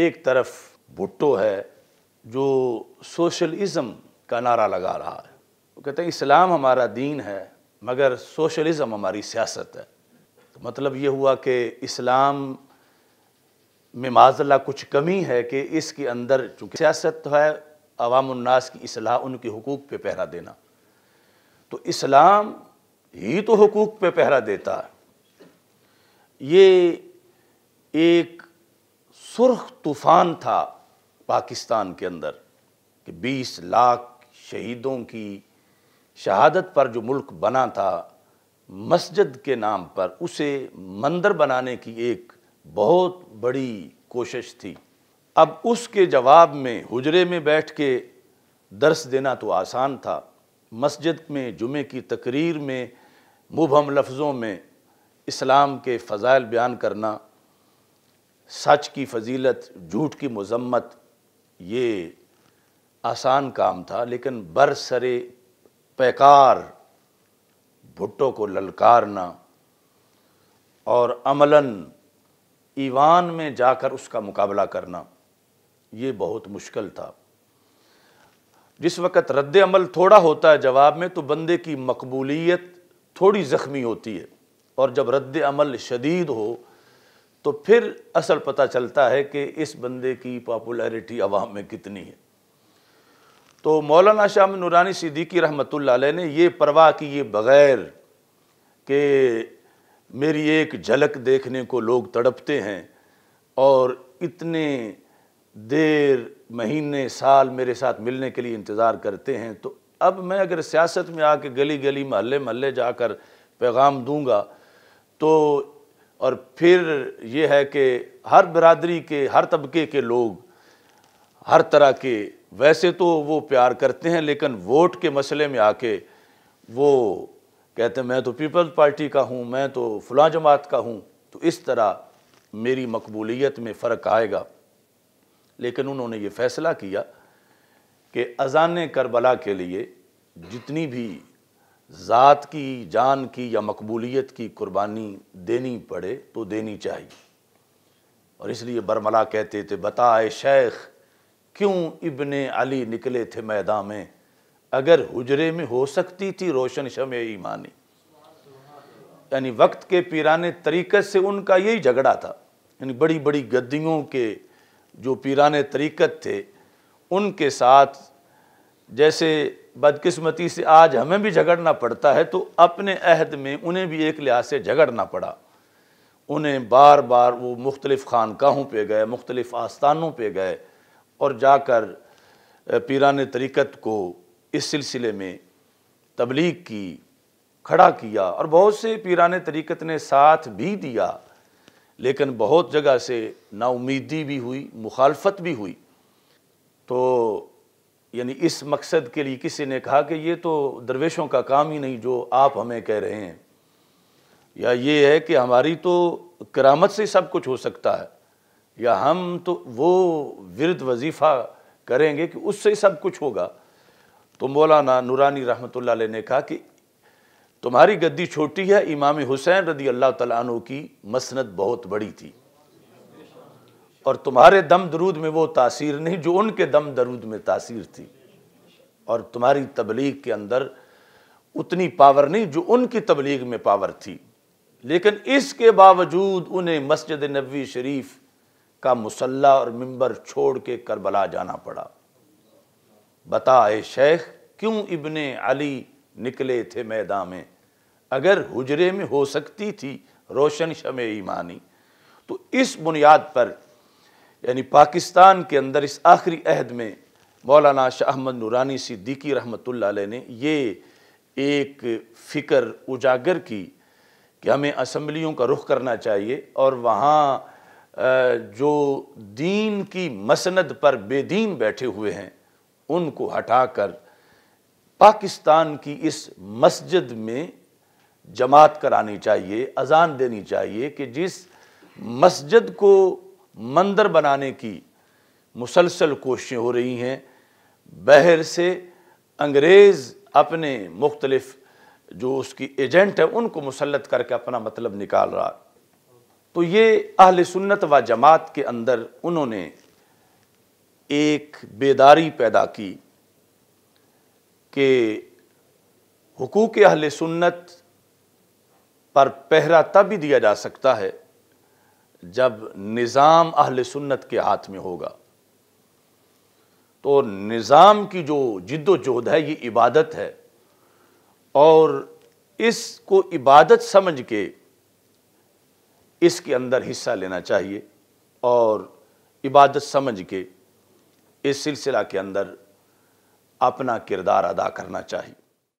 एक तरफ भुट्टो है जो सोशलिज़म का नारा लगा रहा है वो कहते हैं इस्लाम हमारा दीन है मगर सोशलिज्म हमारी सियासत है तो मतलब ये हुआ कि इस्लाम में माजला कुछ कमी है कि इसके अंदर चूँकि सियासत तो है अवामनास की असलाह उनके हकूक़ पे पहरा देना तो इस्लाम ही तो हकूक़ पे पहरा देता है ये एक सुर्ख तूफान था पाकिस्तान के अंदर कि 20 लाख शहीदों की शहादत पर जो मुल्क बना था मस्जिद के नाम पर उसे मंदिर बनाने की एक बहुत बड़ी कोशिश थी अब उसके जवाब में हुजरे में बैठ के दर्स देना तो आसान था मस्जिद में जुमे की तकरीर में मुबहम लफ्ज़ों में इस्लाम के फ़ज़ाइल बयान करना सच की फजीलत झूठ की मजम्मत ये आसान काम था लेकिन बरसरे पैकार भुट्टो को ललकारना और अमलन ईवान में जाकर उसका मुकाबला करना ये बहुत मुश्किल था जिस वक़्त रद्द अमल थोड़ा होता है जवाब में तो बंदे की मकबूलीत थोड़ी ज़ख्मी होती है और जब रद्द अमल शदीद हो तो फिर असल पता चलता है कि इस बंदे की पॉपुलैरिटी अवाम में कितनी है तो मौलाना शाह नूरानी सिद्दीकी रहमत ने ये परवाह किए बग़ैर कि मेरी एक झलक देखने को लोग तड़पते हैं और इतने देर महीने साल मेरे साथ मिलने के लिए इंतज़ार करते हैं तो अब मैं अगर सियासत में आके गली गली महल्ले महल्ले जाकर पैगाम दूंगा तो और फिर ये है कि हर बरदरी के हर तबके के लोग हर तरह के वैसे तो वो प्यार करते हैं लेकिन वोट के मसले में आके वो कहते हैं मैं तो पीपल्स पार्टी का हूँ मैं तो फलां जमात का हूँ तो इस तरह मेरी मकबूलीत में फ़र्क आएगा लेकिन उन्होंने ये फ़ैसला किया कि अजान करबला के लिए जितनी भी ज़ात की जान की या मकबूलियत की कुर्बानी देनी पड़े तो देनी चाहिए और इसलिए बरमला कहते थे बताए शेख क्यों इबन अली निकले थे मैदान में अगर हुजरे में हो सकती थी रोशन शम ईमानी यानी वक्त के पीराने तरीक़त से उनका यही झगड़ा था यानी बड़ी बड़ी गद्दियों के जो पीराने तरीक़त थे उनके साथ जैसे बदकिस्मती से आज हमें भी झगड़ना पड़ता है तो अपने अहद में उन्हें भी एक लिहाज से झगड़ना पड़ा उन्हें बार बार वो मुख्तलिफ़ खानकाहों पर गए मुख्तलिफ़ आस्थानों पर गए और जाकर पीरान तरीक़त को इस सिलसिले में तबलीग की खड़ा किया और बहुत से पीरान तरीक़त ने साथ भी दिया लेकिन बहुत जगह से नाउमीदी भी हुई मुखालफत भी हुई तो यानी इस मकसद के लिए किसी ने कहा कि ये तो दरवेशों का काम ही नहीं जो आप हमें कह रहे हैं या ये है कि हमारी तो करामत से सब कुछ हो सकता है या हम तो वो विरद वजीफ़ा करेंगे कि उससे सब कुछ होगा तो मौलाना नूरानी रहमत ने कहा कि तुम्हारी गद्दी छोटी है इमाम हुसैन रदी अल्लाह तु की मसनत बहुत बड़ी थी और तुम्हारे दम दरूद में वो तासीर नहीं जो उनके दम दरूद में तासीर थी और तुम्हारी तबलीग के अंदर उतनी पावर नहीं जो उनकी तबलीग में पावर थी लेकिन इसके बावजूद उन्हें मस्जिद नबी शरीफ का मुसल्ला और मंबर छोड़ के करबला जाना पड़ा बताए शेख क्यों इबन अली निकले थे मैदान में अगर हुजरे में हो सकती थी रोशन शमे ईमानी तो इस बुनियाद पर यानी पाकिस्तान के अंदर इस आखिरी अहद में मौलाना शाह अहमद नूरानी सिद्दीकी रहमत ने ये एक फ़िक्र उजागर की कि हमें असम्बलियों का रुख करना चाहिए और वहाँ जो दीन की मसंद पर बेदीन बैठे हुए हैं उनको हटाकर पाकिस्तान की इस मस्जिद में जमात करानी चाहिए अजान देनी चाहिए कि जिस मस्जिद को मंदिर बनाने की मुसलसल कोशिशें हो रही हैं बहर से अंग्रेज़ अपने मुख्तलफ जो उसकी एजेंट है उनको मुसलत करके अपना मतलब निकाल रहा तो ये अहल सुन्नत व जमात के अंदर उन्होंने एक बेदारी पैदा की कि हकूक़ अहल सुन्नत पर पहरा तब भी दिया जा सकता है जब निज़ाम अहल सुन्नत के हाथ में होगा तो निज़ाम की जो जिद्दोजहद है ये इबादत है और इसको इबादत समझ के इसके अंदर हिस्सा लेना चाहिए और इबादत समझ के इस सिलसिला के अंदर अपना किरदार अदा करना चाहिए